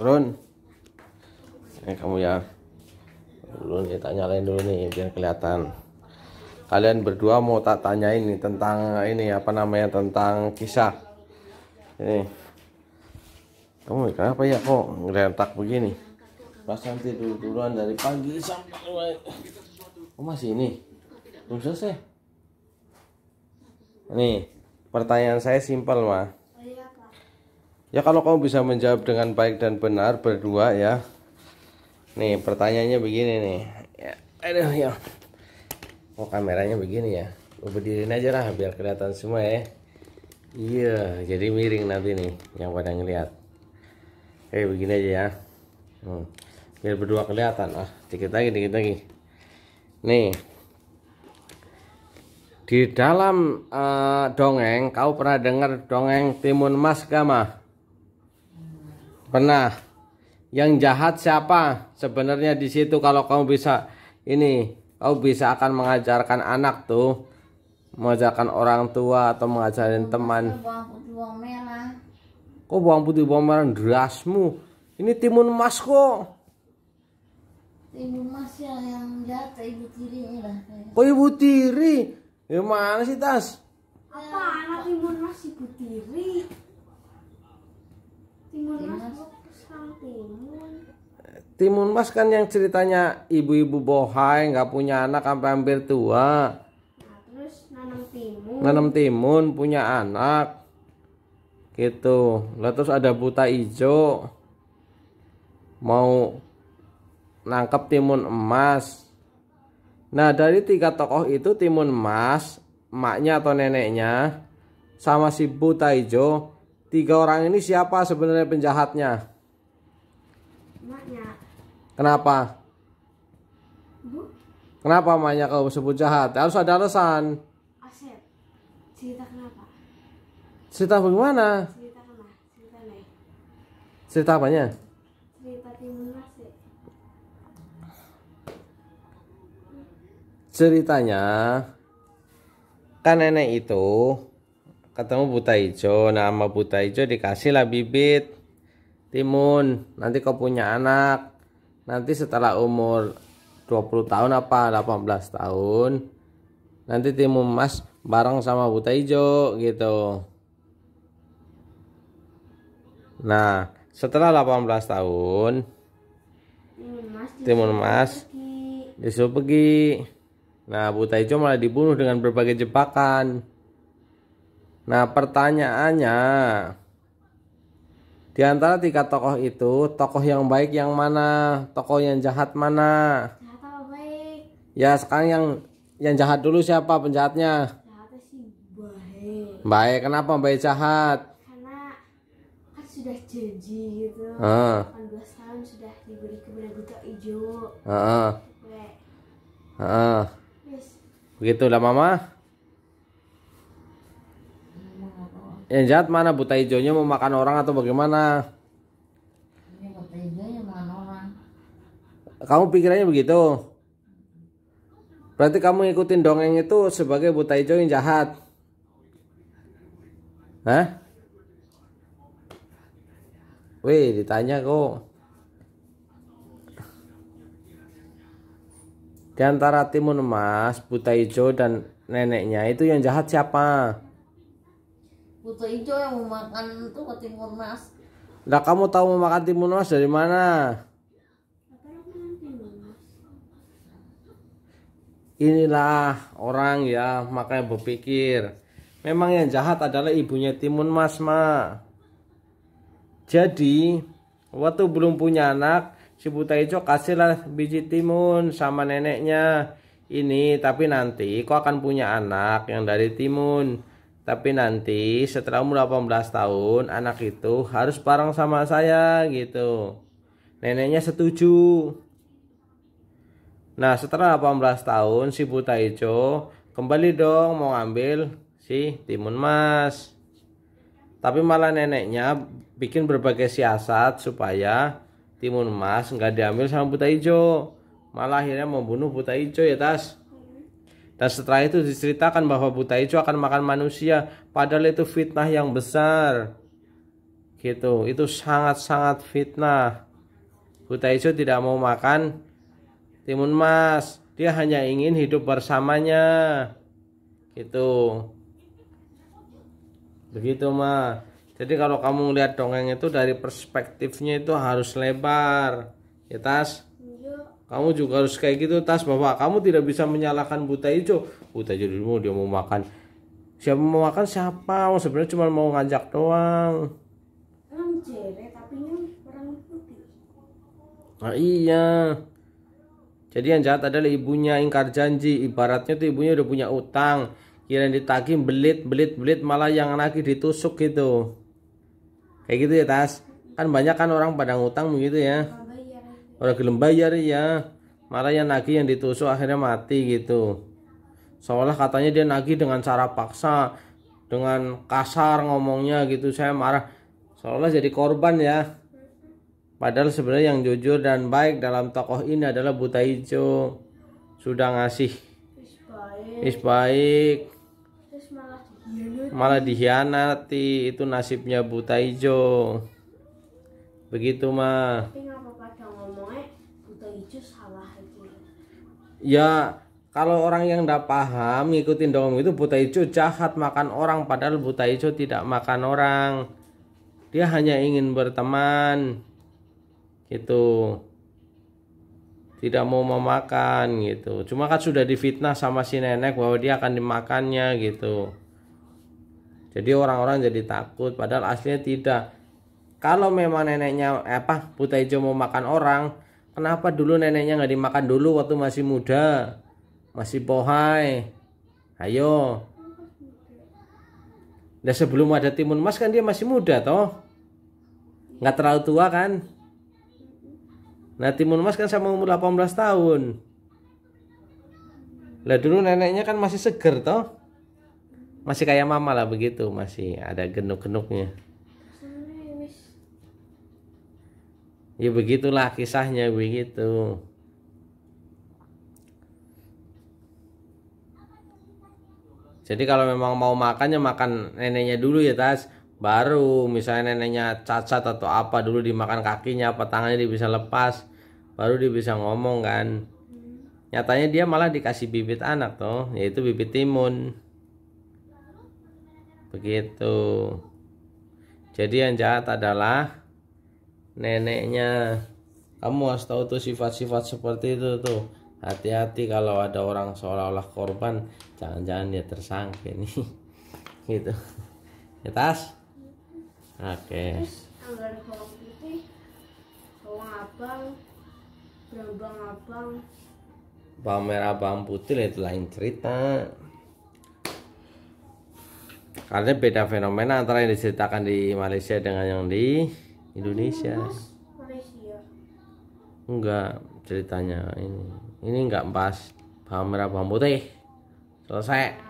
turun ini eh, kamu ya dulu nih tak nyalain dulu nih biar kelihatan kalian berdua mau tak tanya ini tentang ini apa namanya tentang kisah ini kamu kenapa ya kok ngerentak begini nanti tidur turun dari pagi sampai oh masih ini belum selesai nih pertanyaan saya simpel mah Ya kalau kamu bisa menjawab dengan baik dan benar berdua ya. Nih pertanyaannya begini nih. Ya, aduh ya. Oh kameranya begini ya. Lu berdiriin aja lah biar kelihatan semua ya. Iya, jadi miring nanti nih yang pada ngelihat. Eh begini aja ya. Hmm. Biar berdua kelihatan ah. Dikit lagi, dikit lagi. Nih. Di dalam uh, dongeng, kau pernah dengar dongeng Timun Mas Gama? Pernah. Yang jahat siapa? Sebenarnya di situ kalau kamu bisa ini, kamu bisa akan mengajarkan anak tuh, mengajarkan orang tua atau mengajarkan teman. Buang putih Kok buang putih buang merah derasmu? Ini timun emas kok. Ibu mas ya yang jahat ibu tiri lah. Kok ibu tiri? Gimana ya sih tas? Apa anak timun mas ibu tiri? Timun mas. Timun Mas kan yang ceritanya ibu-ibu bohai nggak punya anak sampai hampir tua. Nah, terus nanam timun. Nanam timun punya anak. Gitu. Lalu terus ada buta ijo mau nangkep timun emas. Nah, dari tiga tokoh itu timun emas, emaknya atau neneknya sama si buta ijo, tiga orang ini siapa sebenarnya penjahatnya? Kenapa? Bu? Kenapa mamanya kau sebut jahat? Harus ada alasan. Asep, cerita kenapa? Cerita bagaimana? Cerita kenapa? Cerita nih. Ya? Cerita apanya? Cerita Ceritanya kan nenek itu ketemu buta hijau nama nah, buta hijau dikasihlah bibit timun nanti kau punya anak nanti setelah umur 20 tahun apa 18 tahun nanti timun emas bareng sama buta hijau gitu nah setelah 18 tahun timun emas disuruh pergi nah buta hijau malah dibunuh dengan berbagai jebakan nah pertanyaannya di antara tiga tokoh itu, tokoh yang baik yang mana? Tokoh yang jahat mana? Jahat baik? Ya, sekarang yang yang jahat dulu siapa penjahatnya? Jahatnya sih baik. Baik, kenapa baik jahat? Karena kan sudah janji gitu. Heeh. Uh. 18 tahun sudah diberi kepada buta hijau. Heeh. Uh -uh. Heeh. Uh Yes. begitu Begitulah mama. Yang jahat mana buta hijaunya mau makan orang atau bagaimana? Ini iya, buta makan orang. Kamu pikirannya begitu? Berarti kamu ngikutin dongeng itu sebagai buta hijau yang jahat. Hah? Wih, ditanya kok. Di antara timun emas, buta hijau, dan neneknya itu yang jahat siapa? Buta hijau yang mau makan tuh ke timun mas. Lah kamu tahu mau makan timun mas dari mana? Inilah orang ya makanya berpikir. Memang yang jahat adalah ibunya timun mas ma. Jadi waktu belum punya anak si buta hijau kasihlah biji timun sama neneknya ini tapi nanti kau akan punya anak yang dari timun tapi nanti setelah umur 18 tahun anak itu harus bareng sama saya gitu. Neneknya setuju. Nah setelah 18 tahun si buta hijau kembali dong mau ambil si timun mas. Tapi malah neneknya bikin berbagai siasat supaya timun mas nggak diambil sama buta hijau. Malah akhirnya membunuh buta hijau ya tas. Dan setelah itu diceritakan bahwa buta itu akan makan manusia, padahal itu fitnah yang besar. Gitu, itu sangat-sangat fitnah. Buta itu tidak mau makan timun mas, dia hanya ingin hidup bersamanya. Gitu. Begitu ma. Jadi kalau kamu lihat dongeng itu dari perspektifnya itu harus lebar. Ya tas. Kamu juga harus kayak gitu tas bapak. Kamu tidak bisa menyalahkan buta hijau. Buta hijau dulu dia mau makan. Siapa mau makan siapa? Sebenarnya cuma mau ngajak doang. nah, iya. Jadi yang jahat adalah ibunya ingkar janji. Ibaratnya tuh ibunya udah punya utang. Kira ditagih belit belit belit malah yang lagi ditusuk gitu. Kayak gitu ya tas. Kan banyak kan orang pada ngutang begitu ya orang gelem bayar ya malah yang nagih yang ditusuk akhirnya mati gitu seolah katanya dia nagih dengan cara paksa dengan kasar ngomongnya gitu saya marah seolah jadi korban ya padahal sebenarnya yang jujur dan baik dalam tokoh ini adalah buta hijau sudah ngasih is baik malah dihianati itu nasibnya buta hijau begitu mah salah itu ya. ya kalau orang yang tidak paham ngikutin dongeng itu buta hijau jahat makan orang padahal buta hijau tidak makan orang dia hanya ingin berteman gitu tidak mau memakan gitu cuma kan sudah difitnah sama si nenek bahwa dia akan dimakannya gitu jadi orang-orang jadi takut padahal aslinya tidak kalau memang neneknya eh, apa buta hijau mau makan orang Kenapa dulu neneknya nggak dimakan dulu waktu masih muda? Masih pohai. Ayo. Dan sebelum ada timun mas kan dia masih muda toh. Nggak terlalu tua kan? Nah timun mas kan sama umur 18 tahun. Lah dulu neneknya kan masih seger toh. Masih kayak mama lah begitu, masih ada genuk-genuknya. ya begitulah kisahnya begitu jadi kalau memang mau makannya makan neneknya dulu ya tas baru misalnya neneknya cacat atau apa dulu dimakan kakinya apa tangannya dia bisa lepas baru dia bisa ngomong kan nyatanya dia malah dikasih bibit anak tuh yaitu bibit timun begitu jadi yang jahat adalah neneknya kamu harus tahu tuh sifat-sifat seperti itu tuh hati-hati kalau ada orang seolah-olah korban jangan-jangan dia tersangka nih gitu ya tas oke okay. abang pamer abang putih itu lain cerita karena beda fenomena antara yang diceritakan di Malaysia dengan yang di Indonesia enggak ceritanya ini ini enggak pas paham merah paham putih selesai